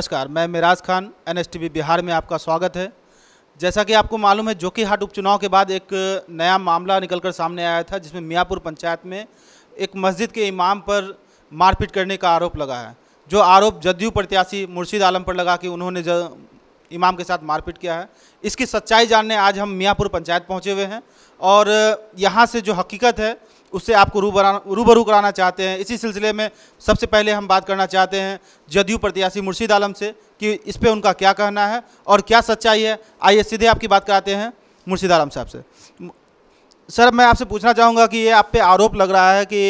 नमस्कार मैं मिराज खान एन बिहार में आपका स्वागत है जैसा कि आपको मालूम है जोकीहाट उपचुनाव के बाद एक नया मामला निकलकर सामने आया था जिसमें मियाँपुर पंचायत में एक मस्जिद के इमाम पर मारपीट करने का आरोप लगा है जो आरोप जदयू प्रत्याशी मुर्शीद आलम पर लगा कि उन्होंने इमाम के साथ मारपीट किया है इसकी सच्चाई जानने आज हम मियाँपुर पंचायत पहुँचे हुए हैं और यहाँ से जो हकीकत है उससे आपको रूबरा रूबरू कराना चाहते हैं इसी सिलसिले में सबसे पहले हम बात करना चाहते हैं जदयू प्रत्याशी मुर्शीद आलम से कि इस पर उनका क्या कहना है और क्या सच्चाई है आइए सीधे आपकी बात कराते हैं मुर्शीद आलम साहब से सर मैं आपसे पूछना चाहूँगा कि ये आप पे आरोप लग रहा है कि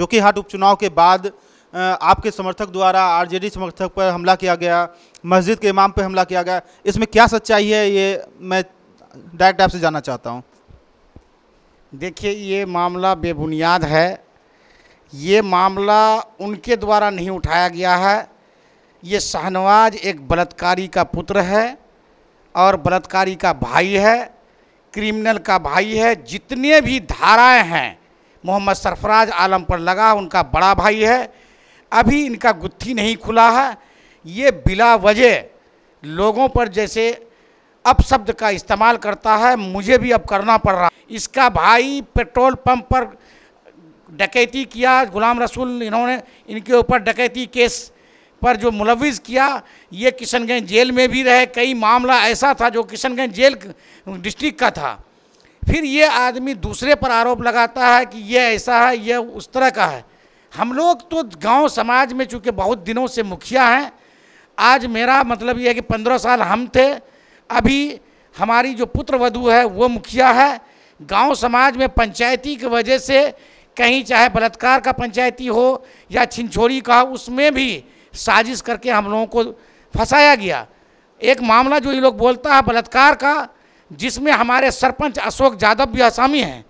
जोकीहाट उपचुनाव के बाद आपके समर्थक द्वारा आरजेडी समर्थक पर हमला किया गया मस्जिद के इमाम पर हमला किया गया इसमें क्या सच्चाई है ये मैं डायरेक्ट आपसे जानना चाहता हूँ देखिए ये मामला बेबुनियाद है ये मामला उनके द्वारा नहीं उठाया गया है ये शाहनवाज एक बलात्कारी का पुत्र है और बलात्कारी का भाई है क्रिमिनल का भाई है जितने भी धाराएं हैं मोहम्मद सरफराज आलम पर लगा उनका बड़ा भाई है अभी इनका गुत्थी नहीं खुला है ये बिला वजह लोगों पर जैसे शब्द का इस्तेमाल करता है मुझे भी अब करना पड़ रहा इसका भाई पेट्रोल पंप पर डकैती किया गुलाम रसूल इन्होंने इनके ऊपर डकैती केस पर जो मुलविस किया ये किशनगंज जेल में भी रहे कई मामला ऐसा था जो किशनगंज जेल डिस्ट्रिक्ट का था फिर ये आदमी दूसरे पर आरोप लगाता है कि ये ऐसा है ये उस तरह का है हम लोग तो गांव समाज में चूँकि बहुत दिनों से मुखिया हैं आज मेरा मतलब ये है कि पंद्रह साल हम थे अभी हमारी जो पुत्र वधु है वो मुखिया है गांव समाज में पंचायती की वजह से कहीं चाहे बलात्कार का पंचायती हो या छिनछोरी का उसमें भी साजिश करके हम लोगों को फंसाया गया एक मामला जो ये लोग बोलता है बलात्कार का जिसमें हमारे सरपंच अशोक यादव भी आसामी हैं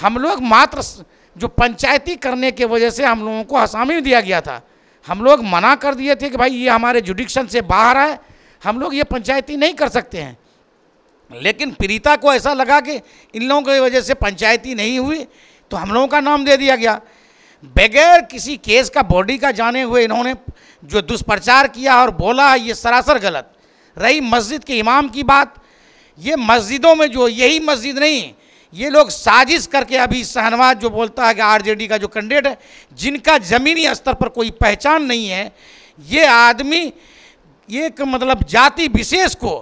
हम लोग मात्र जो पंचायती करने के वजह से हम लोगों को आसामी दिया गया था हम लोग मना कर दिए थे कि भाई ये हमारे जुडिक्शन से बाहर है हम लोग ये पंचायती नहीं कर सकते हैं लेकिन पीड़िता को ऐसा लगा कि इन लोगों की वजह से पंचायती नहीं हुई तो हम लोगों का नाम दे दिया गया बगैर किसी केस का बॉडी का जाने हुए इन्होंने जो दुष्प्रचार किया और बोला ये सरासर गलत रही मस्जिद के इमाम की बात ये मस्जिदों में जो यही मस्जिद नहीं ये लोग साजिश करके अभी सहनवाज जो बोलता है कि आरजेडी का जो कैंडिडेट है जिनका ज़मीनी स्तर पर कोई पहचान नहीं है ये आदमी एक मतलब जाति विशेष को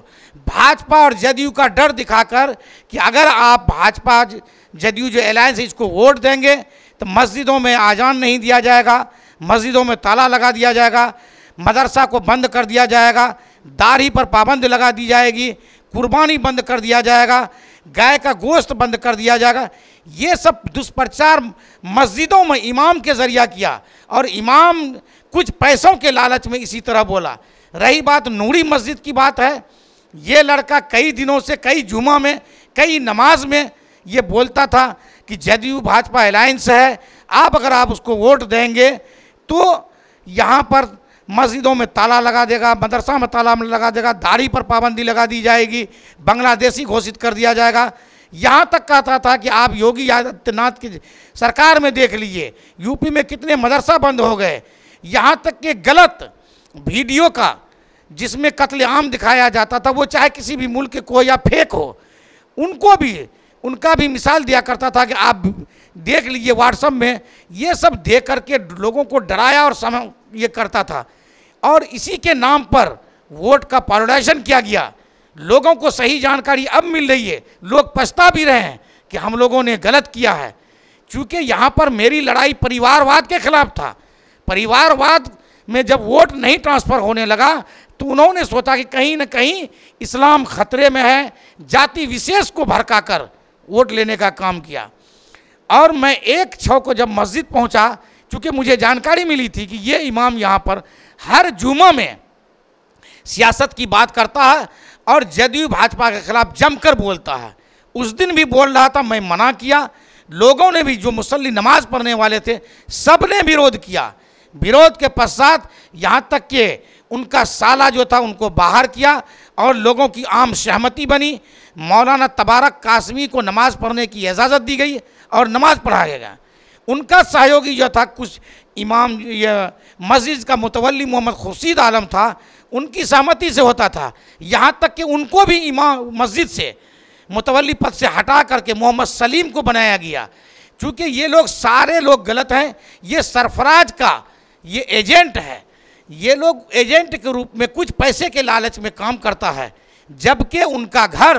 भाजपा और जदयू का डर दिखाकर कि अगर आप भाजपा जदयू जो अलायंस है इसको वोट देंगे तो मस्जिदों में आजान नहीं दिया जाएगा मस्जिदों में ताला लगा दिया जाएगा मदरसा को बंद कर दिया जाएगा दाढ़ी पर पाबंद लगा दी जाएगी कुर्बानी बंद कर दिया जाएगा गाय का गोश्त बंद कर दिया जाएगा ये सब दुष्प्रचार मस्जिदों में इमाम के ज़रिया किया और इमाम कुछ पैसों के लालच में इसी तरह बोला रही बात नूरी मस्जिद की बात है ये लड़का कई दिनों से कई जुमा में कई नमाज में ये बोलता था कि जदयू भाजपा अलायंस है आप अगर आप उसको वोट देंगे तो यहाँ पर मस्जिदों में ताला लगा देगा मदरसा में ताला लगा देगा दाढ़ी पर पाबंदी लगा दी जाएगी बांग्लादेशी घोषित कर दिया जाएगा यहाँ तक कहता था कि आप योगी आदित्यनाथ की सरकार में देख लीजिए यूपी में कितने मदरसा बंद हो गए यहाँ तक के गलत वीडियो का जिसमें कत्लेआम दिखाया जाता था वो चाहे किसी भी मुल्क को या फेक हो उनको भी उनका भी मिसाल दिया करता था कि आप देख लीजिए व्हाट्सअप में ये सब देख करके लोगों को डराया और समय ये करता था और इसी के नाम पर वोट का पॉलोडाइजन किया गया लोगों को सही जानकारी अब मिल रही है लोग पछता भी रहे हैं कि हम लोगों ने गलत किया है चूँकि यहाँ पर मेरी लड़ाई परिवारवाद के खिलाफ था परिवारवाद में जब वोट नहीं ट्रांसफ़र होने लगा तो उन्होंने सोचा कि कहीं ना कहीं इस्लाम खतरे में है जाति विशेष को भड़का कर वोट लेने का काम किया और मैं एक छः को जब मस्जिद पहुंचा चूँकि मुझे जानकारी मिली थी कि ये इमाम यहाँ पर हर जुमा में सियासत की बात करता है और जदयू भाजपा के खिलाफ जमकर बोलता है उस दिन भी बोल रहा था मैं मना किया लोगों ने भी जो मुसल्ली नमाज पढ़ने वाले थे सब ने विरोध किया विरोध के पश्चात यहाँ तक के उनका साला जो था उनको बाहर किया और लोगों की आम सहमति बनी मौलाना तबारक कासमी को नमाज़ पढ़ने की इजाज़त दी गई और नमाज़ पढ़ाया गया उनका सहयोगी जो था कुछ इमाम मस्जिद का मुतवली मोहम्मद खुर्शीद आलम था उनकी सहमति से होता था यहाँ तक कि उनको भी इमाम मस्जिद से मुतवली पद से हटा करके मोहम्मद सलीम को बनाया गया चूँकि ये लोग सारे लोग गलत हैं ये सरफराज का ये एजेंट है ये लोग एजेंट के रूप में कुछ पैसे के लालच में काम करता है जबकि उनका घर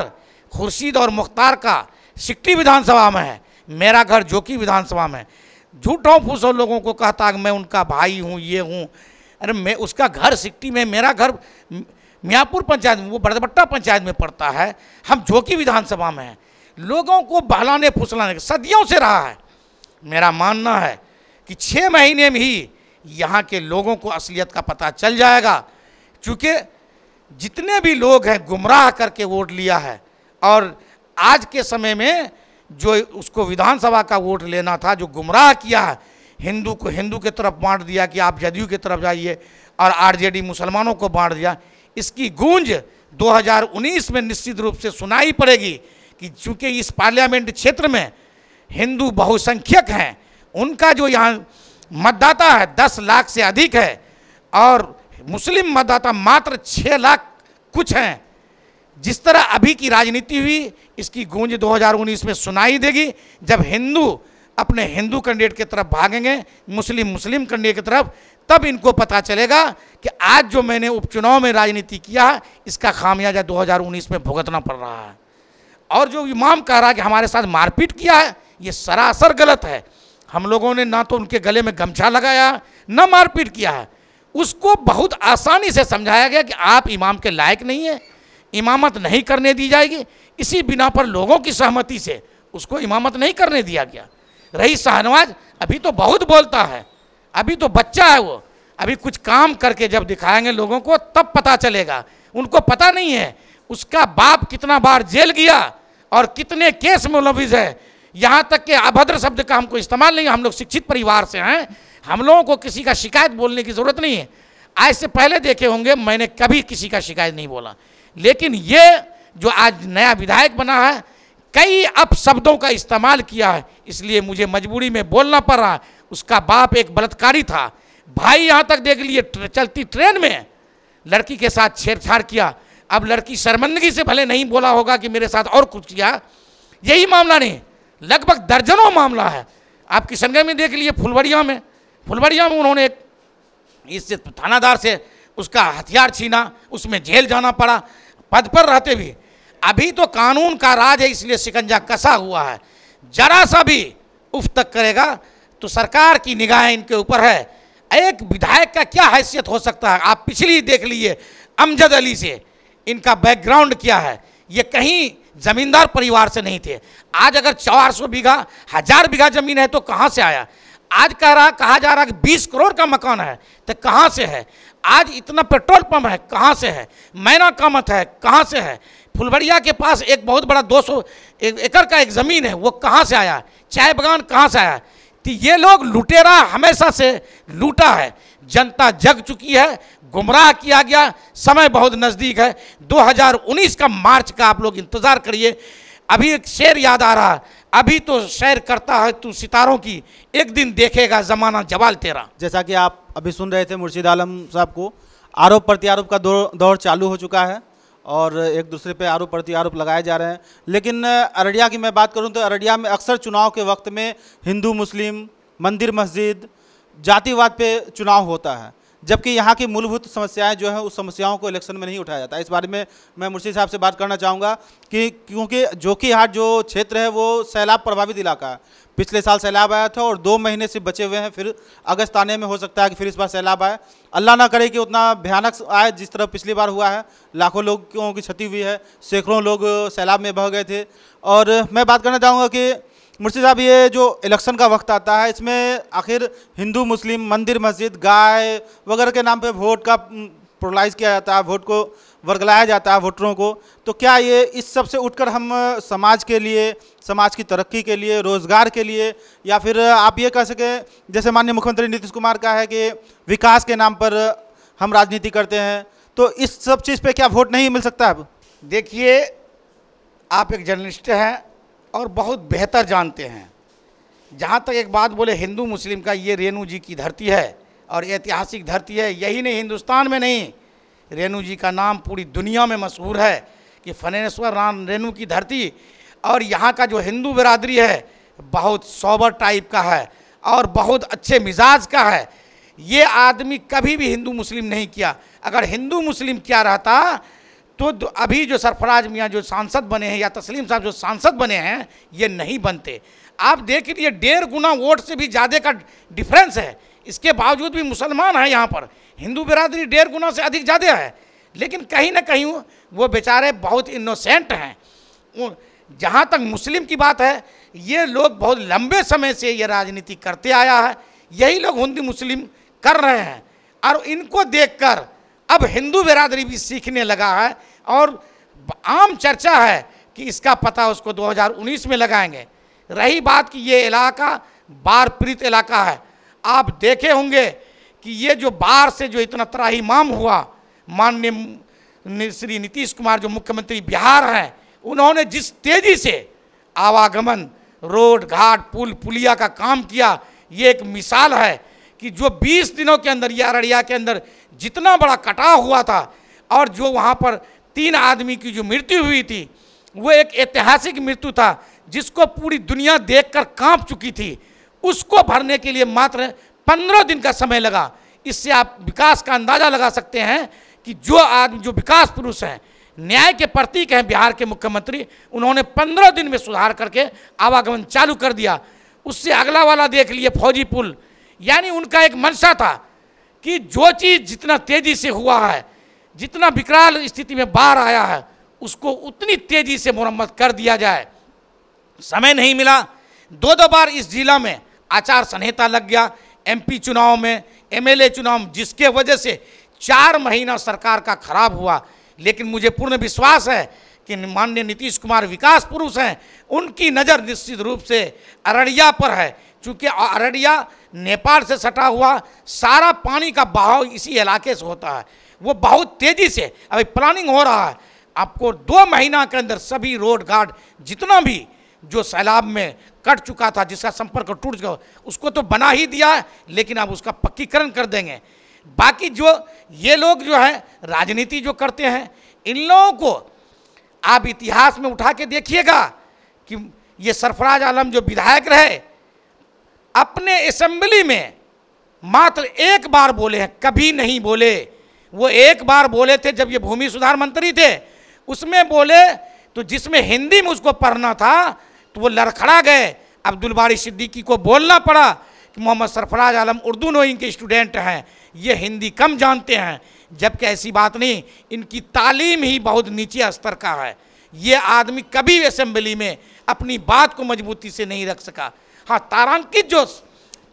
खुर्शीद और मुख्तार का सिक्टी विधानसभा में है मेरा घर जोकी विधानसभा में झूठों फूसों लोगों को कहता मैं उनका भाई हूँ ये हूँ अरे मैं उसका घर सिक्टी में मेरा घर मियाँपुर पंचायत में वो बड़दबट्टा पंचायत में पड़ता है हम जोकी विधानसभा में हैं लोगों को बहलाने फुसलाने सदियों से रहा है मेरा मानना है कि छः महीने में ही यहाँ के लोगों को असलियत का पता चल जाएगा चूँकि जितने भी लोग हैं गुमराह करके वोट लिया है और आज के समय में जो उसको विधानसभा का वोट लेना था जो गुमराह किया है हिंदू को हिंदू के तरफ बांट दिया कि आप जदयू की तरफ जाइए और आरजेडी मुसलमानों को बांट दिया इसकी गूंज 2019 में निश्चित रूप से सुनाई पड़ेगी कि चूँकि इस पार्लियामेंट क्षेत्र में हिंदू बहुसंख्यक हैं उनका जो यहाँ मतदाता है दस लाख से अधिक है और मुस्लिम मतदाता मात्र छः लाख कुछ हैं जिस तरह अभी की राजनीति हुई इसकी गूंज 2019 में सुनाई देगी जब हिंदू अपने हिंदू कैंडिडेट की तरफ भागेंगे मुस्लिम मुस्लिम कैंडिडेट की तरफ तब इनको पता चलेगा कि आज जो मैंने उपचुनाव में राजनीति किया है इसका खामियाजा 2019 में भुगतना पड़ रहा है और जो इमाम कह रहा है कि हमारे साथ मारपीट किया है ये सरासर गलत है हम लोगों ने ना तो उनके गले में गमछा लगाया ना मारपीट किया है उसको बहुत आसानी से समझाया गया कि आप इमाम के लायक नहीं है इमामत नहीं करने दी जाएगी इसी बिना पर लोगों की सहमति से उसको इमामत नहीं करने दिया गया रही शाहनवाज अभी तो बहुत बोलता है अभी तो बच्चा है वो अभी कुछ काम करके जब दिखाएंगे लोगों को तब पता चलेगा उनको पता नहीं है उसका बाप कितना बार जेल गया और कितने केस मुलविज़ है यहाँ तक कि अभद्र शब्द का हमको इस्तेमाल नहीं हम लोग शिक्षित परिवार से हैं हम लोगों को किसी का शिकायत बोलने की ज़रूरत नहीं है आज से पहले देखे होंगे मैंने कभी किसी का शिकायत नहीं बोला लेकिन ये जो आज नया विधायक बना है कई अब शब्दों का इस्तेमाल किया है इसलिए मुझे मजबूरी में बोलना पड़ रहा उसका बाप एक बलात्कारी था भाई यहाँ तक देख लिए चलती ट्रेन में लड़की के साथ छेड़छाड़ किया अब लड़की शर्मंदगी से भले नहीं बोला होगा कि मेरे साथ और कुछ किया यही मामला नहीं लगभग दर्जनों मामला है आप किशनगंज में देख लिए फुलवरिया में फुलवरिया में उन्होंने एक थानादार से उसका हथियार छीना उसमें जेल जाना पड़ा पद पर रहते भी अभी तो कानून का राज है इसलिए शिकंजा कसा हुआ है जरा सा भी उफ तक करेगा तो सरकार की निगाहें इनके ऊपर है एक विधायक का क्या हैसियत हो सकता है आप पिछली देख लीजिए अमजद अली से इनका बैकग्राउंड क्या है ये कहीं जमींदार परिवार से नहीं थे आज अगर सौ बीघा हजार बीघा जमीन है तो कहाँ से आया आज कह रहा कहा जा रहा कि 20 करोड़ का मकान है तो कहाँ से है आज इतना पेट्रोल पंप है कहाँ से है मैना कामत है कहाँ से है फुलबड़िया के पास एक बहुत बड़ा 200 एकड़ का एक ज़मीन है वो कहाँ से आया चाय बागान कहाँ से आया तो ये लोग लुटेरा हमेशा से लूटा है जनता जग चुकी है गुमराह किया गया समय बहुत नज़दीक है 2019 का मार्च का आप लोग इंतज़ार करिए अभी एक शेर याद आ रहा है अभी तो शेर करता है तू सितारों की एक दिन देखेगा ज़माना जवाल तेरा जैसा कि आप अभी सुन रहे थे मुर्शिद आलम साहब को आरोप प्रत्यारोप का दौर चालू हो चुका है और एक दूसरे पे आरोप प्रत्यारोप लगाए जा रहे हैं लेकिन अररिया की मैं बात करूं तो अररिया में अक्सर चुनाव के वक्त में हिंदू मुस्लिम मंदिर मस्जिद जातिवाद पे चुनाव होता है जबकि यहाँ की मूलभूत समस्याएं जो है उस समस्याओं को इलेक्शन में नहीं उठाया जाता इस बारे में मैं मुर्शी साहब से बात करना चाहूँगा कि क्योंकि जोकीहाट जो क्षेत्र है वो सैलाब प्रभावित इलाका है पिछले साल सैलाब आया था और दो महीने से बचे हुए हैं फिर अगस्त आने में हो सकता है कि फिर इस बार सैलाब आए अल्लाह ना करे कि उतना भयानक आए जिस तरह पिछली बार हुआ है लाखों लोगों की क्षति हुई है सैकड़ों लोग सैलाब में बह गए थे और मैं बात करना चाहूँगा कि मुर्शी साहब ये जो इलेक्शन का वक्त आता है इसमें आखिर हिंदू मुस्लिम मंदिर मस्जिद गाय वगैरह के नाम पे वोट का प्रोलाइज किया जाता है वोट को वर्गलाया जाता है वोटरों को तो क्या ये इस सब से उठकर हम समाज के लिए समाज की तरक्की के लिए रोज़गार के लिए या फिर आप ये कह सकें जैसे माननीय मुख्यमंत्री नीतीश कुमार का है कि विकास के नाम पर हम राजनीति करते हैं तो इस सब चीज़ पर क्या वोट नहीं मिल सकता अब देखिए आप एक जर्नलिस्ट हैं और बहुत बेहतर जानते हैं जहाँ तक एक बात बोले हिंदू मुस्लिम का ये रेणु जी की धरती है और ऐतिहासिक धरती है यही नहीं हिंदुस्तान में नहीं रेणु जी का नाम पूरी दुनिया में मशहूर है कि फनेश्वर राम रेणु की धरती और यहाँ का जो हिंदू बिरादरी है बहुत सोबर टाइप का है और बहुत अच्छे मिजाज का है ये आदमी कभी भी हिंदू मुस्लिम नहीं किया अगर हिंदू मुस्लिम क्या रहता तो अभी जो सरफराज मियाँ जो सांसद बने हैं या तस्लीम साहब जो सांसद बने हैं ये नहीं बनते आप देख लीजिए डेढ़ गुना वोट से भी ज़्यादा का डिफरेंस है इसके बावजूद भी मुसलमान हैं यहाँ पर हिंदू बिरादरी डेढ़ गुना से अधिक ज़्यादा है लेकिन कहीं ना कहीं वो बेचारे बहुत इनोसेंट हैं जहाँ तक मुस्लिम की बात है ये लोग बहुत लंबे समय से ये राजनीति करते आया है यही लोग हिंदू मुस्लिम कर रहे हैं और इनको देखकर अब हिंदू बिरादरी भी सीखने लगा है और आम चर्चा है कि इसका पता उसको 2019 में लगाएंगे रही बात कि ये इलाका बाढ़ पीड़ित इलाका है आप देखे होंगे कि ये जो बाढ़ से जो इतना माम हुआ माननीय श्री नीतीश कुमार जो मुख्यमंत्री बिहार हैं उन्होंने जिस तेज़ी से आवागमन रोड घाट पुल पुलिया का काम किया ये एक मिसाल है कि जो 20 दिनों के अंदर ये अररिया के अंदर जितना बड़ा कटाव हुआ था और जो वहाँ पर तीन आदमी की जो मृत्यु हुई थी वो एक ऐतिहासिक मृत्यु था जिसको पूरी दुनिया देखकर कांप चुकी थी उसको भरने के लिए मात्र पंद्रह दिन का समय लगा इससे आप विकास का अंदाज़ा लगा सकते हैं कि जो आदमी जो विकास पुरुष हैं न्याय के प्रतीक हैं बिहार के मुख्यमंत्री उन्होंने पंद्रह दिन में सुधार करके आवागमन चालू कर दिया उससे अगला वाला देख लिए फौजी पुल यानी उनका एक मंशा था कि जो चीज़ जितना तेज़ी से हुआ है जितना विकराल स्थिति में बाहर आया है उसको उतनी तेजी से मुरम्मत कर दिया जाए समय नहीं मिला दो दो बार इस जिला में आचार संहिता लग गया एमपी चुनाव में एमएलए चुनाव जिसके वजह से चार महीना सरकार का खराब हुआ लेकिन मुझे पूर्ण विश्वास है कि माननीय नीतीश कुमार विकास पुरुष हैं उनकी नज़र निश्चित रूप से अररिया पर है क्योंकि अररिया नेपाल से सटा हुआ सारा पानी का बहाव इसी इलाके से होता है वो बहुत तेज़ी से अभी प्लानिंग हो रहा है आपको दो महीना के अंदर सभी रोड गार्ड जितना भी जो सैलाब में कट चुका था जिसका संपर्क टूट चुका उसको तो बना ही दिया लेकिन अब उसका पक्कीकरण कर देंगे बाकी जो ये लोग जो है राजनीति जो करते हैं इन लोगों को आप इतिहास में उठा के देखिएगा कि ये सरफराज आलम जो विधायक रहे अपने असेंबली में मात्र एक बार बोले हैं कभी नहीं बोले वो एक बार बोले थे जब ये भूमि सुधार मंत्री थे उसमें बोले तो जिसमें हिंदी में उसको पढ़ना था तो वो लड़खड़ा गए अब्दुल बारी सिद्दीकी को बोलना पड़ा कि मोहम्मद सरफराज आलम उर्दू नोइंग के स्टूडेंट हैं ये हिंदी कम जानते हैं जबकि ऐसी बात नहीं इनकी तालीम ही बहुत नीचे स्तर का है ये आदमी कभी असेंबली में अपनी बात को मजबूती से नहीं रख सका हाँ तारांकित जो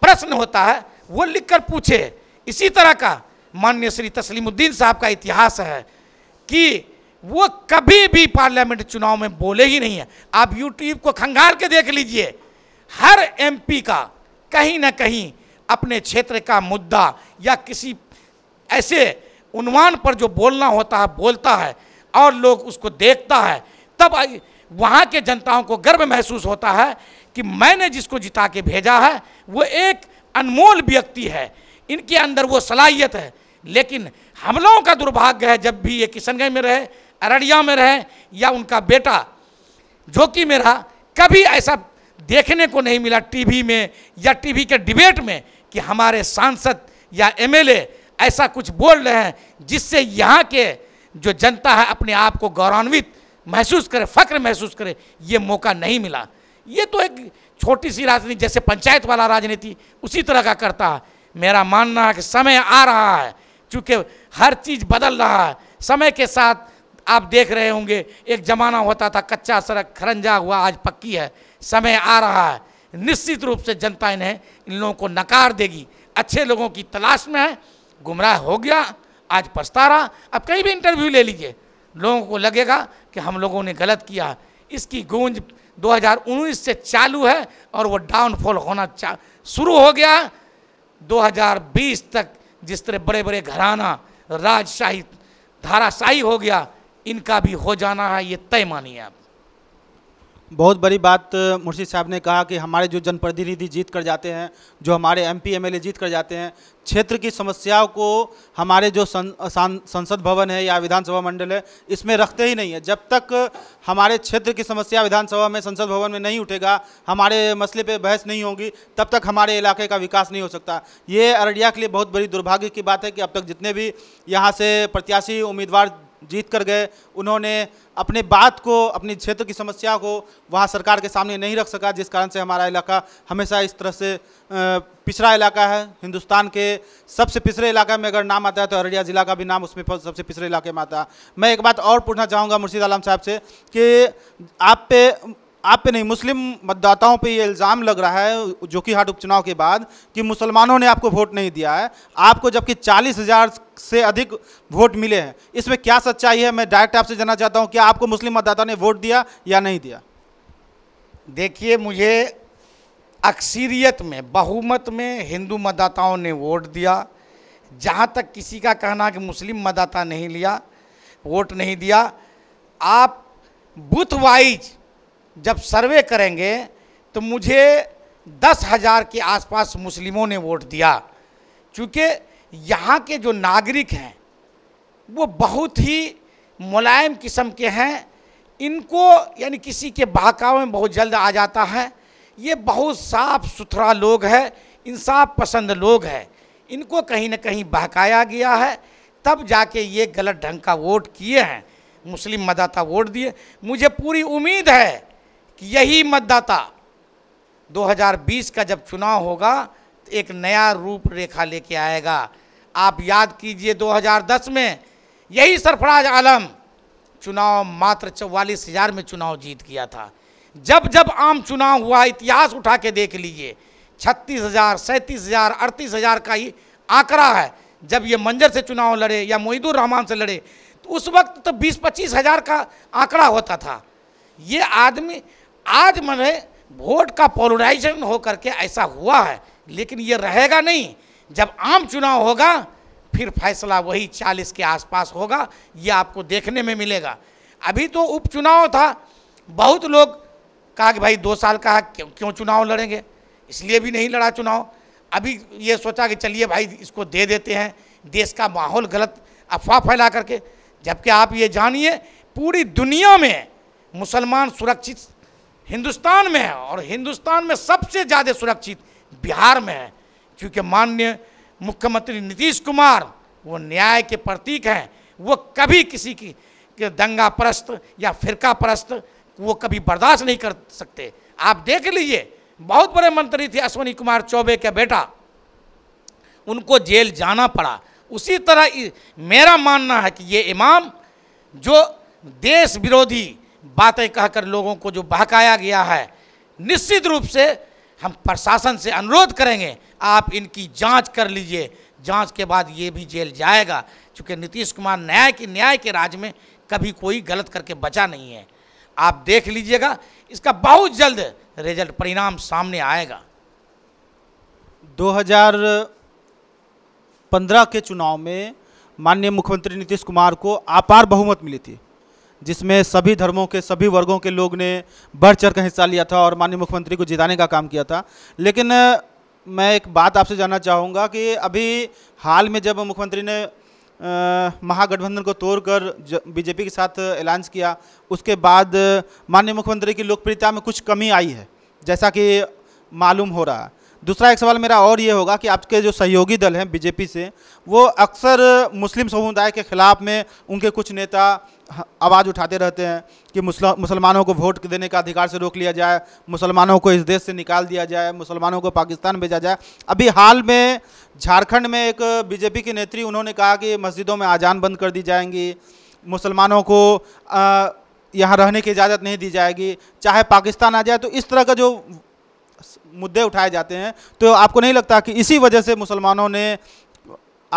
प्रश्न होता है वो लिखकर पूछे इसी तरह का माननीय श्री तस्लीमुद्दीन साहब का इतिहास है कि वो कभी भी पार्लियामेंट चुनाव में बोले ही नहीं है आप यूट्यूब को खंगार के देख लीजिए हर एमपी का कहीं ना कहीं अपने क्षेत्र का मुद्दा या किसी ऐसे उन्वान पर जो बोलना होता है बोलता है और लोग उसको देखता है तब वहाँ के जनताओं को गर्व महसूस होता है कि मैंने जिसको जिता के भेजा है वो एक अनमोल व्यक्ति है इनके अंदर वो सलाहियत है लेकिन हम लोगों का दुर्भाग्य है जब भी ये किशनगंज में रहे अररिया में रहे या उनका बेटा जो कि मेरा कभी ऐसा देखने को नहीं मिला टीवी में या टीवी के डिबेट में कि हमारे सांसद या एमएलए ऐसा कुछ बोल रहे हैं जिससे यहाँ के जो जनता है अपने आप को गौरवान्वित महसूस करे फक्र महसूस करे ये मौका नहीं मिला ये तो एक छोटी सी राजनीति जैसे पंचायत वाला राजनीति उसी तरह का करता है मेरा मानना है कि समय आ रहा है चूँकि हर चीज़ बदल रहा है समय के साथ आप देख रहे होंगे एक ज़माना होता था कच्चा सड़क खरंजा हुआ आज पक्की है समय आ रहा है निश्चित रूप से जनता इन्हें इन लोगों को नकार देगी अच्छे लोगों की तलाश में है गुमराह हो गया आज पछता रहा अब कहीं भी इंटरव्यू ले लीजिए लोगों को लगेगा कि हम लोगों ने गलत किया इसकी गूंज 2019 से चालू है और वो डाउनफॉल होना शुरू हो गया 2020 तक जिस तरह बड़े बड़े घराना राजशाही धाराशाही हो गया इनका भी हो जाना है ये तय मानिए आप बहुत बड़ी बात मुर्शी साहब ने कहा कि हमारे जो जनप्रतिनिधि जीत कर जाते हैं जो हमारे एमपी एमएलए जीत कर जाते हैं क्षेत्र की समस्याओं को हमारे जो सं, संसद भवन है या विधानसभा मंडल है इसमें रखते ही नहीं है जब तक हमारे क्षेत्र की समस्या विधानसभा में संसद भवन में नहीं उठेगा हमारे मसले पे बहस नहीं होगी तब तक हमारे इलाके का विकास नहीं हो सकता ये अररिया के लिए बहुत बड़ी दुर्भाग्य की बात है कि अब तक जितने भी यहाँ से प्रत्याशी उम्मीदवार जीत कर गए उन्होंने अपने बात को अपने क्षेत्र की समस्या को वहाँ सरकार के सामने नहीं रख सका जिस कारण से हमारा इलाका हमेशा इस तरह से पिछड़ा इलाका है हिंदुस्तान के सबसे पिछड़े इलाक़े में अगर नाम आता है तो अररिया ज़िला का भी नाम उसमें सबसे पिछड़े इलाके में आता है मैं एक बात और पूछना चाहूँगा मुर्शीद आलम साहब से कि आप पे आप पे नहीं मुस्लिम मतदाताओं पे ये इल्ज़ाम लग रहा है जो कि हाट उपचुनाव के बाद कि मुसलमानों ने आपको वोट नहीं दिया है आपको जबकि चालीस हज़ार से अधिक वोट मिले हैं इसमें क्या सच्चाई है मैं डायरेक्ट आपसे जानना चाहता हूँ कि आपको मुस्लिम मतदाता ने वोट दिया या नहीं दिया देखिए मुझे अक्सरियत में बहुमत में हिंदू मतदाताओं ने वोट दिया जहाँ तक किसी का कहना कि मुस्लिम मतदाता नहीं लिया वोट नहीं दिया आप बूथ वाइज जब सर्वे करेंगे तो मुझे दस हज़ार के आसपास मुस्लिमों ने वोट दिया क्योंकि यहाँ के जो नागरिक हैं वो बहुत ही मुलायम किस्म के हैं इनको यानी किसी के बहकाव में बहुत जल्द आ जाता है ये बहुत साफ सुथरा लोग है इंसाफ पसंद लोग है इनको कहीं ना कहीं बहकाया गया है तब जाके ये गलत ढंग का वोट किए हैं मुस्लिम मदाता वोट दिए मुझे पूरी उम्मीद है कि यही मतदाता 2020 का जब चुनाव होगा तो एक नया रूप रेखा लेके आएगा आप याद कीजिए 2010 में यही सरफराज आलम चुनाव मात्र चौवालीस हजार में चुनाव जीत गया था जब जब आम चुनाव हुआ इतिहास उठा के देख लीजिए छत्तीस हजार सैंतीस हजार अड़तीस हजार का ही आंकड़ा है जब ये मंजर से चुनाव लड़े या मोहिदुर रहमान से लड़े तो उस वक्त तो बीस पच्चीस हजार का आंकड़ा होता था ये आदमी आज मैंने वोट का पोलराइजेशन होकर के ऐसा हुआ है लेकिन ये रहेगा नहीं जब आम चुनाव होगा फिर फैसला वही चालीस के आसपास होगा ये आपको देखने में मिलेगा अभी तो उपचुनाव था बहुत लोग कहा कि भाई दो साल का क्यों क्यों चुनाव लड़ेंगे इसलिए भी नहीं लड़ा चुनाव अभी ये सोचा कि चलिए भाई इसको दे देते हैं देश का माहौल गलत अफवाह फैला करके जबकि आप ये जानिए पूरी दुनिया में मुसलमान सुरक्षित हिंदुस्तान में है और हिंदुस्तान में सबसे ज़्यादा सुरक्षित बिहार में है क्योंकि माननीय मुख्यमंत्री नीतीश कुमार वो न्याय के प्रतीक हैं वो कभी किसी की दंगा परस्त या फिरका परस्त वो कभी बर्दाश्त नहीं कर सकते आप देख लीजिए बहुत बड़े मंत्री थे अश्वनी कुमार चौबे का बेटा उनको जेल जाना पड़ा उसी तरह मेरा मानना है कि ये इमाम जो देश विरोधी बातें कहकर लोगों को जो बहकाया गया है निश्चित रूप से हम प्रशासन से अनुरोध करेंगे आप इनकी जांच कर लीजिए जांच के बाद ये भी जेल जाएगा क्योंकि नीतीश कुमार न्याय की न्याय के राज में कभी कोई गलत करके बचा नहीं है आप देख लीजिएगा इसका बहुत जल्द रिजल्ट परिणाम सामने आएगा 2015 के चुनाव में माननीय मुख्यमंत्री नीतीश कुमार को आपार बहुमत मिली थी जिसमें सभी धर्मों के सभी वर्गों के लोग ने बढ़ चढ़ कर हिस्सा लिया था और माननीय मुख्यमंत्री को जिताने का काम किया था लेकिन मैं एक बात आपसे जानना चाहूँगा कि अभी हाल में जब मुख्यमंत्री ने महागठबंधन को तोड़कर बीजेपी के साथ अलायंस किया उसके बाद माननीय मुख्यमंत्री की लोकप्रियता में कुछ कमी आई है जैसा कि मालूम हो रहा है दूसरा एक सवाल मेरा और ये होगा कि आपके जो सहयोगी दल हैं बीजेपी से वो अक्सर मुस्लिम समुदाय के ख़िलाफ़ में उनके कुछ नेता आवाज़ उठाते रहते हैं कि मुसलमानों को वोट देने का अधिकार से रोक लिया जाए मुसलमानों को इस देश से निकाल दिया जाए मुसलमानों को पाकिस्तान भेजा जाए अभी हाल में झारखंड में एक बीजेपी की नेत्री उन्होंने कहा कि मस्जिदों में आजान बंद कर दी जाएंगी मुसलमानों को यहाँ रहने की इजाज़त नहीं दी जाएगी चाहे पाकिस्तान आ जाए तो इस तरह का जो मुद्दे उठाए जाते हैं तो आपको नहीं लगता कि इसी वजह से मुसलमानों ने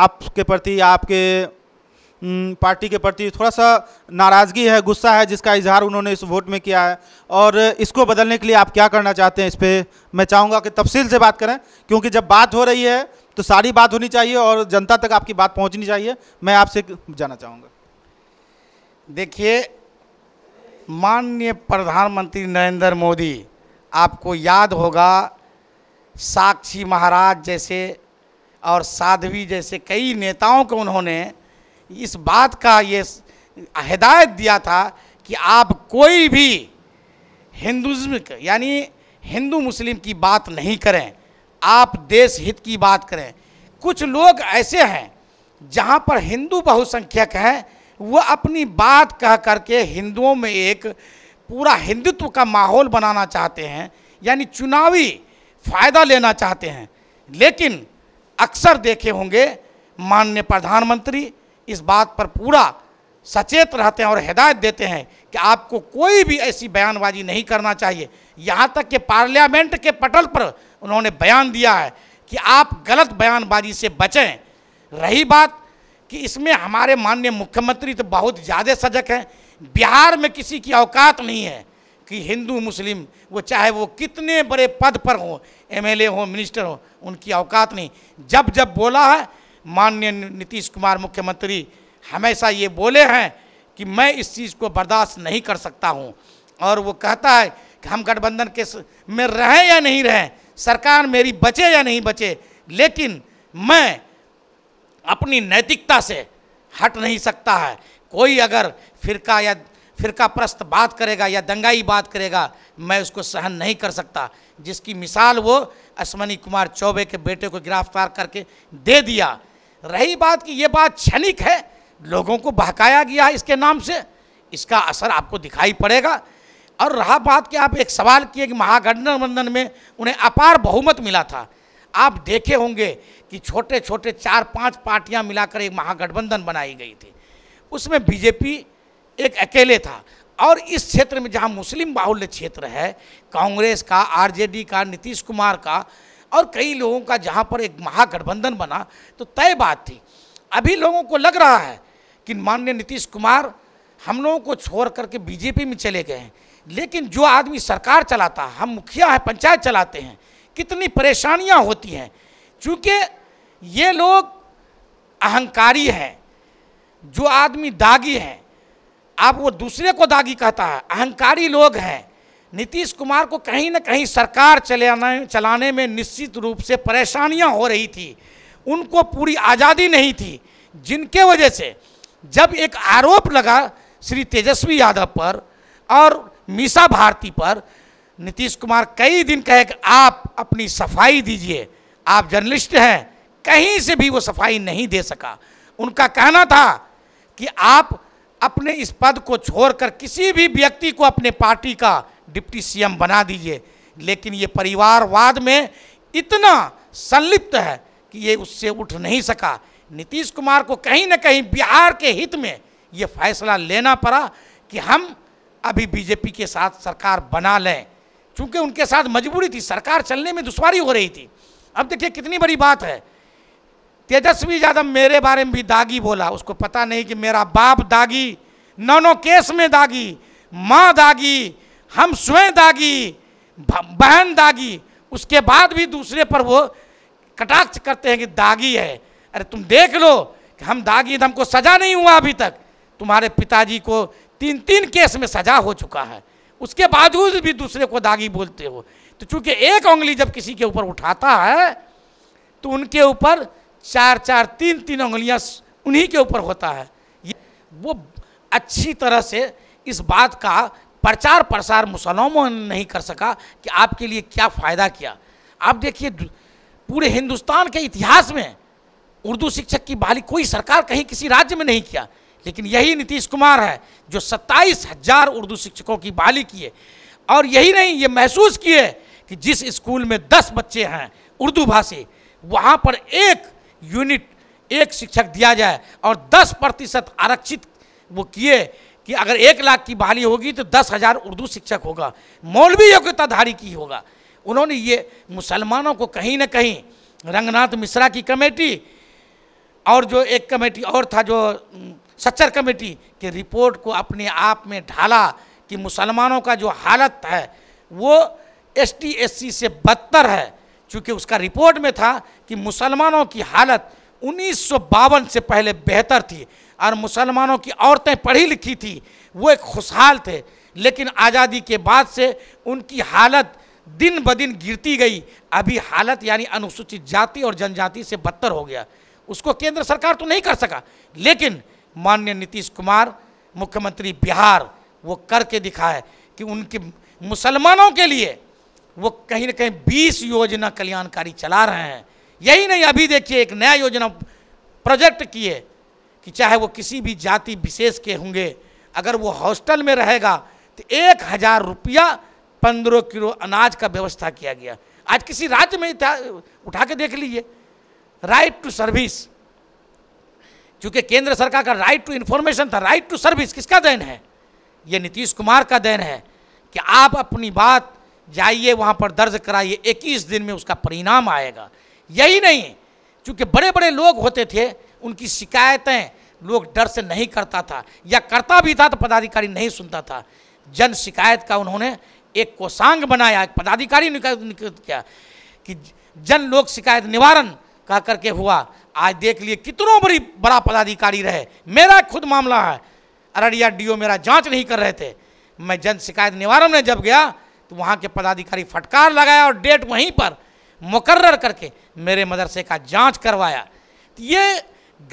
आपके प्रति आपके पार्टी के प्रति थोड़ा सा नाराज़गी है गुस्सा है जिसका इजहार उन्होंने इस वोट में किया है और इसको बदलने के लिए आप क्या करना चाहते हैं इस पर मैं चाहूँगा कि तफसील से बात करें क्योंकि जब बात हो रही है तो सारी बात होनी चाहिए और जनता तक आपकी बात पहुँचनी चाहिए मैं आपसे जाना चाहूँगा देखिए माननीय प्रधानमंत्री नरेंद्र मोदी आपको याद होगा साक्षी महाराज जैसे और साध्वी जैसे कई नेताओं को उन्होंने इस बात का ये हिदायत दिया था कि आप कोई भी हिंदुज्म यानी हिंदू मुस्लिम की बात नहीं करें आप देश हित की बात करें कुछ लोग ऐसे हैं जहाँ पर हिंदू बहुसंख्यक हैं वह अपनी बात कह करके हिंदुओं में एक पूरा हिंदुत्व का माहौल बनाना चाहते हैं यानी चुनावी फ़ायदा लेना चाहते हैं लेकिन अक्सर देखे होंगे माननीय प्रधानमंत्री इस बात पर पूरा सचेत रहते हैं और हिदायत देते हैं कि आपको कोई भी ऐसी बयानबाजी नहीं करना चाहिए यहाँ तक कि पार्लियामेंट के पटल पर उन्होंने बयान दिया है कि आप गलत बयानबाजी से बचें रही बात कि इसमें हमारे माननीय मुख्यमंत्री तो बहुत ज़्यादा सजग हैं बिहार में किसी की औकात नहीं है कि हिंदू मुस्लिम वो चाहे वो कितने बड़े पद पर हों एमएलए हों मिनिस्टर हो उनकी औकात नहीं जब जब बोला है माननीय नीतीश कुमार मुख्यमंत्री हमेशा ये बोले हैं कि मैं इस चीज़ को बर्दाश्त नहीं कर सकता हूँ और वो कहता है कि हम गठबंधन के में रहें या नहीं रहें सरकार मेरी बचे या नहीं बचे लेकिन मैं अपनी नैतिकता से हट नहीं सकता है कोई अगर फिरका या फिरका प्रस्त बात करेगा या दंगाई बात करेगा मैं उसको सहन नहीं कर सकता जिसकी मिसाल वो अश्वनी कुमार चौबे के बेटे को गिरफ्तार करके दे दिया रही बात कि ये बात क्षणिक है लोगों को बहकाया गया है इसके नाम से इसका असर आपको दिखाई पड़ेगा और रहा बात कि आप एक सवाल किए कि महागठबंधन में उन्हें अपार बहुमत मिला था आप देखे होंगे कि छोटे छोटे चार पांच पार्टियां मिलाकर एक महागठबंधन बनाई गई थी उसमें बीजेपी एक अकेले था और इस क्षेत्र में जहां मुस्लिम बाहुल्य क्षेत्र है कांग्रेस का आरजेडी का नीतीश कुमार का और कई लोगों का जहाँ पर एक महागठबंधन बना तो तय बात थी अभी लोगों को लग रहा है कि माननीय नीतीश कुमार हम लोगों को छोड़ करके बीजेपी में चले गए हैं लेकिन जो आदमी सरकार चलाता है हम मुखिया हैं पंचायत चलाते हैं कितनी परेशानियाँ होती हैं चूँकि ये लोग अहंकारी हैं जो आदमी दागी हैं आप वो दूसरे को दागी कहता है अहंकारी लोग हैं नीतीश कुमार को कहीं ना कहीं सरकार चलाने चलाने में निश्चित रूप से परेशानियां हो रही थी उनको पूरी आज़ादी नहीं थी जिनके वजह से जब एक आरोप लगा श्री तेजस्वी यादव पर और मीसा भारती पर नीतीश कुमार कई दिन कहे कि आप अपनी सफाई दीजिए आप जर्नलिस्ट हैं कहीं से भी वो सफाई नहीं दे सका उनका कहना था कि आप अपने इस पद को छोड़कर किसी भी व्यक्ति को अपने पार्टी का डिप्टी सीएम बना दीजिए लेकिन ये परिवारवाद में इतना संलिप्त है कि ये उससे उठ नहीं सका नीतीश कुमार को कहीं ना कहीं बिहार के हित में ये फैसला लेना पड़ा कि हम अभी बीजेपी के साथ सरकार बना लें चूँकि उनके साथ मजबूरी थी सरकार चलने में दुश्वारी हो रही थी अब देखिए कितनी बड़ी बात है तेजस्वी यादव मेरे बारे में भी दागी बोला उसको पता नहीं कि मेरा बाप दागी नौ नौ केस में दागी माँ दागी हम स्वयं दागी बहन दागी उसके बाद भी दूसरे पर वो कटाक्ष करते हैं कि दागी है अरे तुम देख लो कि हम दागी हमको सजा नहीं हुआ अभी तक तुम्हारे पिताजी को तीन तीन केस में सजा हो चुका है उसके बावजूद भी दूसरे को दागी बोलते हो तो चूंकि एक उंगली जब किसी के ऊपर उठाता है तो उनके ऊपर चार चार तीन तीन उंगलियां उन्हीं के ऊपर होता है वो अच्छी तरह से इस बात का प्रचार प्रसार मुसलमानों ने नहीं कर सका कि आपके लिए क्या फ़ायदा किया आप देखिए पूरे हिंदुस्तान के इतिहास में उर्दू शिक्षक की बहाली कोई सरकार कहीं किसी राज्य में नहीं किया लेकिन यही नीतीश कुमार है जो सत्ताईस हजार उर्दू शिक्षकों की बहाली किए और यही नहीं ये महसूस किए कि जिस स्कूल में दस बच्चे हैं उर्दू भाषी वहाँ पर एक यूनिट एक शिक्षक दिया जाए और दस प्रतिशत आरक्षित वो किए कि अगर एक लाख की बहाली होगी तो दस हज़ार उर्दू शिक्षक होगा मौलवी योग्यताधारी की होगा उन्होंने ये मुसलमानों को कहीं ना कहीं रंगनाथ मिश्रा की कमेटी और जो एक कमेटी और था जो सच्चर कमेटी के रिपोर्ट को अपने आप में ढाला कि मुसलमानों का जो हालत है वो एस टी एस सी से बदतर है क्योंकि उसका रिपोर्ट में था कि मुसलमानों की हालत उन्नीस से पहले बेहतर थी और मुसलमानों की औरतें पढ़ी लिखी थी वो एक खुशहाल थे लेकिन आज़ादी के बाद से उनकी हालत दिन ब दिन गिरती गई अभी हालत यानी अनुसूचित जाति और जनजाति से बदतर हो गया उसको केंद्र सरकार तो नहीं कर सका लेकिन माननीय नीतीश कुमार मुख्यमंत्री बिहार वो करके दिखा है कि उनके मुसलमानों के लिए वो कहीं ना कहीं 20 योजना कल्याणकारी चला रहे हैं यही नहीं अभी देखिए एक नया योजना प्रोजेक्ट किए कि चाहे वो किसी भी जाति विशेष के होंगे अगर वो हॉस्टल में रहेगा तो एक हज़ार रुपया पंद्रह किलो अनाज का व्यवस्था किया गया आज किसी राज्य में उठा के देख लीजिए राइट टू सर्विस चूंकि केंद्र सरकार का राइट टू इन्फॉर्मेशन था राइट टू सर्विस किसका देन है ये नीतीश कुमार का देन है कि आप अपनी बात जाइए वहाँ पर दर्ज कराइए 21 दिन में उसका परिणाम आएगा यही नहीं क्योंकि बड़े बड़े लोग होते थे उनकी शिकायतें लोग डर से नहीं करता था या करता भी था तो पदाधिकारी नहीं सुनता था जन शिकायत का उन्होंने एक कोसांग बनाया एक पदाधिकारी निकट किया कि जन लोक शिकायत निवारण कह करके हुआ आज देख लिए कितनों बड़ी बड़ा पदाधिकारी रहे मेरा खुद मामला है अररिया डीओ मेरा जांच नहीं कर रहे थे मैं जन शिकायत निवारण में जब गया तो वहाँ के पदाधिकारी फटकार लगाया और डेट वहीं पर मुकर्र करके मेरे मदरसे का जांच करवाया तो ये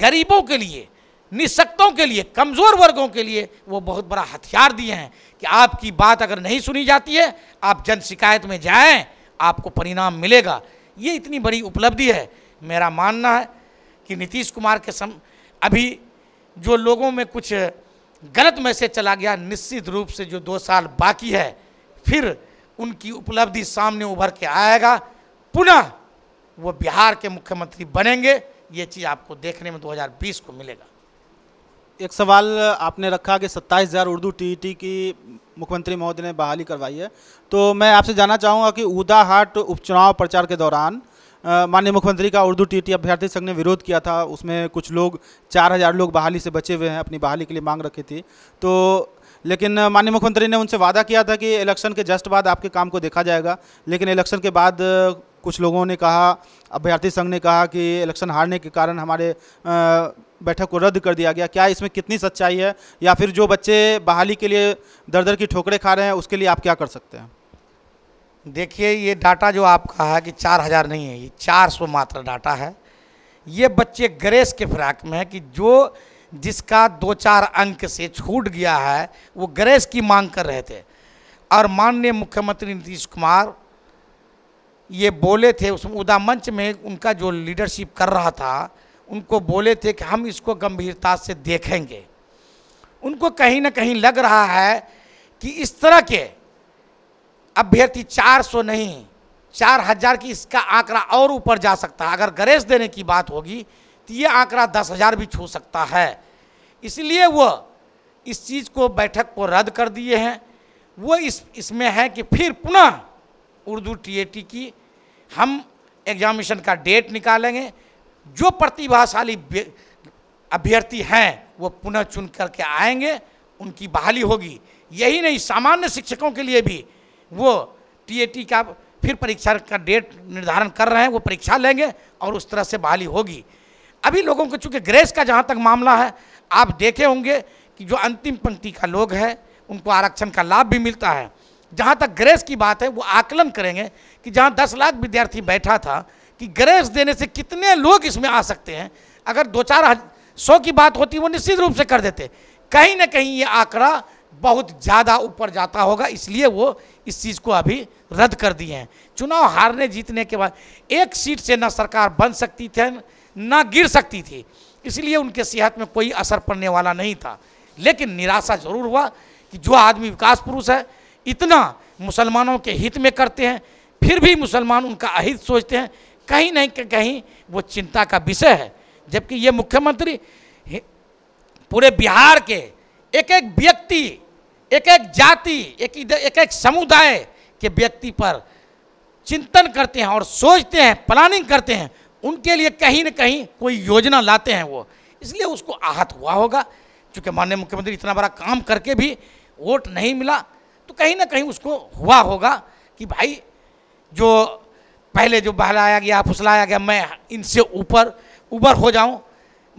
गरीबों के लिए निशक्तों के लिए कमज़ोर वर्गों के लिए वो बहुत बड़ा हथियार दिए हैं कि आपकी बात अगर नहीं सुनी जाती है आप जन शिकायत में जाएं आपको परिणाम मिलेगा ये इतनी बड़ी उपलब्धि है मेरा मानना है कि नीतीश कुमार के सम अभी जो लोगों में कुछ गलत मैसेज चला गया निश्चित रूप से जो दो साल बाकी है फिर उनकी उपलब्धि सामने उभर के आएगा पुनः वो बिहार के मुख्यमंत्री बनेंगे ये चीज़ आपको देखने में 2020 को मिलेगा एक सवाल आपने रखा कि सत्ताईस हज़ार उर्दू टी की मुख्यमंत्री महोदय ने बहाली करवाई है तो मैं आपसे जानना चाहूँगा कि उदाहाट उपचुनाव प्रचार के दौरान माननीय मुख्यमंत्री का उर्दू टीटी अभ्यर्थी संघ ने विरोध किया था उसमें कुछ लोग चार हज़ार लोग बहाली से बचे हुए हैं अपनी बहाली के लिए मांग रखी थी तो लेकिन माननीय मुख्यमंत्री ने उनसे वादा किया था कि इलेक्शन के जस्ट बाद आपके काम को देखा जाएगा लेकिन इलेक्शन के बाद कुछ लोगों ने कहा अभ्यर्थी संघ ने कहा कि इलेक्शन हारने के कारण हमारे बैठक को रद्द कर दिया गया क्या इसमें कितनी सच्चाई है या फिर जो बच्चे बहाली के लिए दर दर की ठोकरें खा रहे हैं उसके लिए आप क्या कर सकते हैं देखिए ये डाटा जो आपका है कि चार हज़ार नहीं है ये चार सौ मात्र डाटा है ये बच्चे ग्रेस के फ्राक में है कि जो जिसका दो चार अंक से छूट गया है वो ग्रेस की मांग कर रहे थे और माननीय मुख्यमंत्री नीतीश कुमार ये बोले थे उस उदा मंच में उनका जो लीडरशिप कर रहा था उनको बोले थे कि हम इसको गंभीरता से देखेंगे उनको कहीं ना कहीं लग रहा है कि इस तरह के अभ्यर्थी 400 नहीं चार हजार की इसका आंकड़ा और ऊपर जा सकता है अगर गरेज देने की बात होगी तो ये आंकड़ा दस हजार भी छू सकता है इसलिए वो इस चीज़ को बैठक को रद्द कर दिए हैं वो इस इसमें है कि फिर पुनः उर्दू टी की हम एग्जामिनेशन का डेट निकालेंगे जो प्रतिभाशाली अभ्यर्थी हैं वो पुनः चुन करके आएंगे उनकी बहाली होगी यही नहीं सामान्य शिक्षकों के लिए भी वो टीएटी का फिर परीक्षा का डेट निर्धारण कर रहे हैं वो परीक्षा लेंगे और उस तरह से बहाली होगी अभी लोगों को चूँकि ग्रेस का जहाँ तक मामला है आप देखे होंगे कि जो अंतिम पंक्ति का लोग है उनको आरक्षण का लाभ भी मिलता है जहाँ तक ग्रेस की बात है वो आकलन करेंगे कि जहाँ दस लाख विद्यार्थी बैठा था कि ग्रेस देने से कितने लोग इसमें आ सकते हैं अगर दो चार सौ की बात होती वो निश्चित रूप से कर देते कहीं ना कहीं ये आंकड़ा बहुत ज़्यादा ऊपर जाता होगा इसलिए वो इस चीज़ को अभी रद्द कर दिए हैं चुनाव हारने जीतने के बाद एक सीट से न सरकार बन सकती थी ना गिर सकती थी इसलिए उनके सेहत में कोई असर पड़ने वाला नहीं था लेकिन निराशा जरूर हुआ कि जो आदमी विकास पुरुष है इतना मुसलमानों के हित में करते हैं फिर भी मुसलमान उनका अहित सोचते हैं कहीं नहीं कहीं वो चिंता का विषय है जबकि ये मुख्यमंत्री पूरे बिहार के एक एक व्यक्ति एक एक जाति एक एक, एक समुदाय के व्यक्ति पर चिंतन करते हैं और सोचते हैं प्लानिंग करते हैं उनके लिए कहीं ना कहीं कोई योजना लाते हैं वो इसलिए उसको आहत हुआ होगा चूँकि माननीय मुख्यमंत्री इतना बड़ा काम करके भी वोट नहीं मिला तो कहीं ना कहीं उसको हुआ होगा कि भाई जो पहले जो बहलाया गया फुसलाया गया मैं इनसे ऊपर उबर हो जाऊं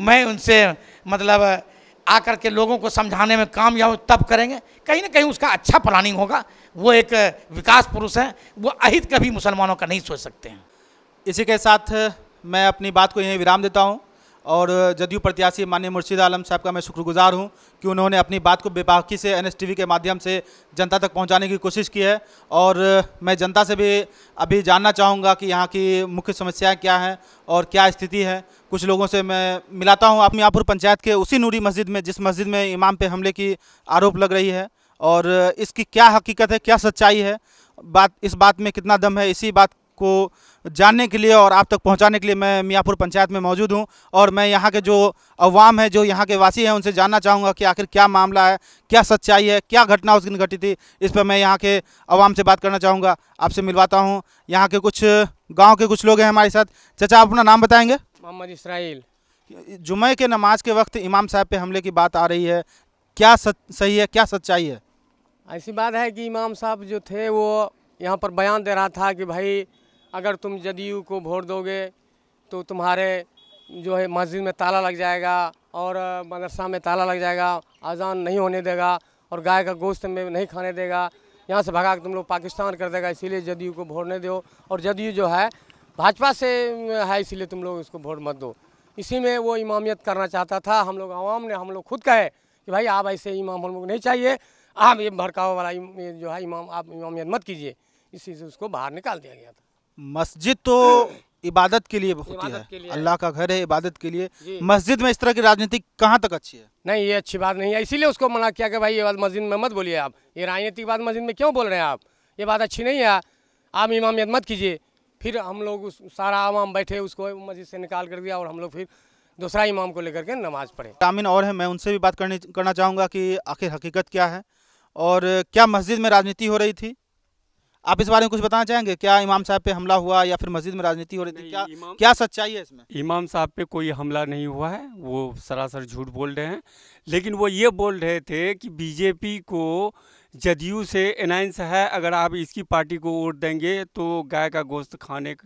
मैं उनसे मतलब आकर के लोगों को समझाने में कामयाब तब करेंगे कहीं ना कहीं उसका अच्छा प्लानिंग होगा वो एक विकास पुरुष हैं वो अहित कभी मुसलमानों का नहीं सोच सकते हैं इसी के साथ मैं अपनी बात को यहीं विराम देता हूँ और जदयू प्रत्याशी माननीय मुर्शिद आलम साहब का मैं शुक्रगुजार हूं कि उन्होंने अपनी बात को बेबाकी से एनएसटीवी के माध्यम से जनता तक पहुंचाने की कोशिश की है और मैं जनता से भी अभी जानना चाहूँगा कि यहाँ की मुख्य समस्याएँ क्या हैं और क्या स्थिति है कुछ लोगों से मैं मिलाता हूँ आप मियाँपुर पंचायत के उसी नूरी मस्जिद में जिस मस्जिद में इमाम पे हमले की आरोप लग रही है और इसकी क्या हकीकत है क्या सच्चाई है बात इस बात में कितना दम है इसी बात को जानने के लिए और आप तक पहुंचाने के लिए मैं मियाँपुर पंचायत में मौजूद हूं और मैं यहां के जो अवाम है जो यहां के वासी हैं उनसे जानना चाहूँगा कि आखिर क्या मामला है क्या सच्चाई है क्या घटना उस दिन घटी थी इस पर मैं यहाँ के अवाम से बात करना चाहूँगा आपसे मिलवाता हूँ यहाँ के कुछ गाँव के कुछ लोग हैं हमारे साथ चाचा आप अपना नाम बताएँगे मोहम्मद इसराइल जुमे के नमाज के वक्त इमाम साहब पे हमले की बात आ रही है क्या सच सही है क्या सच्चाई है ऐसी बात है कि इमाम साहब जो थे वो यहाँ पर बयान दे रहा था कि भाई अगर तुम जदयू को वोट दोगे तो तुम्हारे जो है मस्जिद में ताला लग जाएगा और मदरसा में ताला लग जाएगा अजान नहीं होने देगा और गाय का गोश्त में नहीं खाने देगा यहाँ से भगा के तुम लोग पाकिस्तान कर देगा इसीलिए जदयू को वोट नहीं दो और जदयू जो है भाजपा से है इसीलिए तुम लोग इसको वोट मत दो इसी में वो इमामियत करना चाहता था हम लोग आवाम ने हम लोग खुद कहे कि भाई आप ऐसे इमाम हम लोग नहीं चाहिए आप ये भड़काव वाला जो है इमाम आप इमामियत मत कीजिए इसी से उसको बाहर निकाल दिया गया था मस्जिद तो इबादत के लिए होती है, अल्लाह का घर है इबादत के लिए मस्जिद में इस तरह की राजनीति कहाँ तक अच्छी है नहीं ये अच्छी बात नहीं है इसीलिए उसको मना किया कि भाई ये बात मस्जिद में मत बोलिए आप ये राजनीतिक बात मस्जिद में क्यों बोल रहे हैं आप ये बात अच्छी नहीं है आप इमामियत मत कीजिए फिर हम लोग उस सारा आवाम बैठे उसको मस्जिद से निकाल कर दिया और हम लोग फिर दूसरा इमाम को लेकर के नमाज पढ़े ग्रामीण और है मैं उनसे भी बात करनी करना चाहूँगा कि आखिर हकीकत क्या है और क्या मस्जिद में राजनीति हो रही थी आप इस बारे में कुछ बताना चाहेंगे क्या इमाम साहब पे हमला हुआ या फिर मस्जिद में राजनीति हो रही थी क्या क्या सच्चाई है इसमें इमाम साहब पे कोई हमला नहीं हुआ है वो सरासर झूठ बोल रहे हैं लेकिन वो ये बोल रहे थे कि बीजेपी को जदयू से एनाइंस है अगर आप इसकी पार्टी को वोट देंगे तो गाय का गोश्त खाने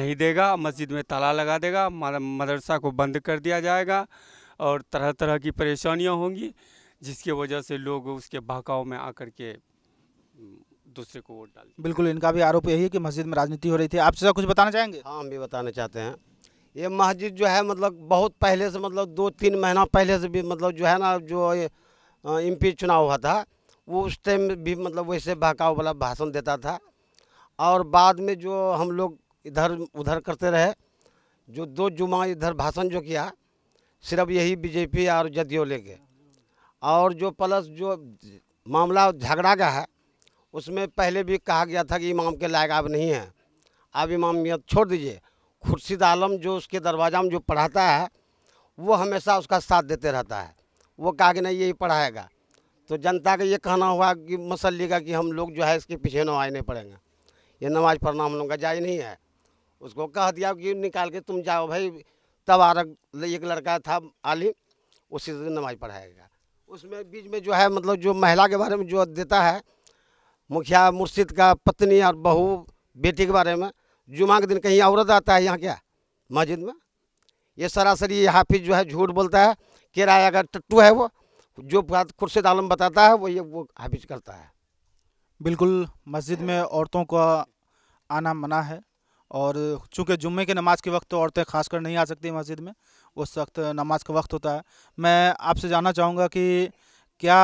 नहीं देगा मस्जिद में ताला लगा देगा मदरसा को बंद कर दिया जाएगा और तरह तरह की परेशानियाँ होंगी जिसकी वजह से लोग उसके बहकाव में आकर के दूसरे को वोट डाल बिल्कुल इनका भी आरोप यही है कि मस्जिद में राजनीति हो रही थी आपसे कुछ बताना चाहेंगे हाँ हम भी बताना चाहते हैं ये मस्जिद जो है मतलब बहुत पहले से मतलब दो तीन महीना पहले से भी मतलब जो है ना जो एम चुनाव हुआ था वो उस टाइम भी मतलब वैसे बहकाव वाला भाषण देता था और बाद में जो हम लोग इधर उधर करते रहे जो दो जुमा इधर भाषण जो किया सिर्फ यही बीजेपी और जदयू लेके और जो प्लस जो मामला झगड़ा का है उसमें पहले भी कहा गया था कि इमाम के लायक आप नहीं हैं आप इमामियत छोड़ दीजिए खुर्शीद आलम जो उसके दरवाज़ा में जो पढ़ाता है वो हमेशा उसका साथ देते रहता है वो कहा कि नहीं यही पढ़ाएगा तो जनता का ये कहना हुआ कि मसल्ली का कि हम लोग जो है इसके पीछे नमाज नहीं पढ़ेंगे ये नमाज पढ़ना हम लोग का जायज़ नहीं है उसको कह दिया कि निकाल के तुम जाओ भाई तबारक एक लड़का था आलिम उसी से नमाज पढ़ाएगा उसमें बीच में जो है मतलब जो महिला के बारे में जो देता है मुखिया मुर्शिद का पत्नी और बहू बेटी के बारे में जुमा के दिन कहीं औरत आता है यहाँ क्या मस्जिद में ये सरासरी ये हाफिज जो है झूठ बोलता है किराया का टट्टू है वो जो बात खुर्शीद आलम बताता है वो ये वो हाफिज करता है बिल्कुल मस्जिद में औरतों का आना मना है और चूँकि जुम्मे की नमाज़ के वक्त तो औरतें खासकर नहीं आ सकती मस्जिद में उस वक्त नमाज़ का वक्त होता है मैं आपसे जानना चाहूँगा कि क्या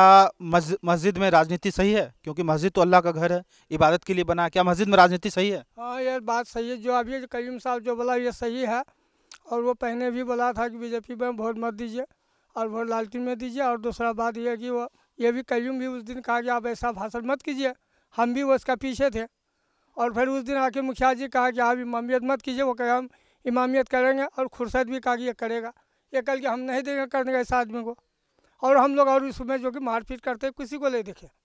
मस्जिद मस्जिद में राजनीति सही है क्योंकि मस्जिद तो अल्लाह का घर है इबादत के लिए बना है क्या मस्जिद में राजनीति सही है हाँ ये बात सही है जो अभी करीम साहब जो बोला ये सही है और वो पहले भी बोला था कि बीजेपी में वोट मत दीजिए और वोट लालटीन में दीजिए और दूसरा बात यह कि वो ये भी कयूम भी उस दिन कहा कि आप ऐसा भाषण मत कीजिए हम भी वो इसका पीछे थे और फिर उस दिन आके मुखिया जी कहा कि आप इमामियत मत कीजिए वो कहे हम इमामियत करेंगे और खुर्सद भी कहा कि ये करेगा ये कल के हम नहीं देंगे करने का इस आदमी को और हम लोग और उसमें जो कि मारपीट करते हैं किसी को नहीं देखें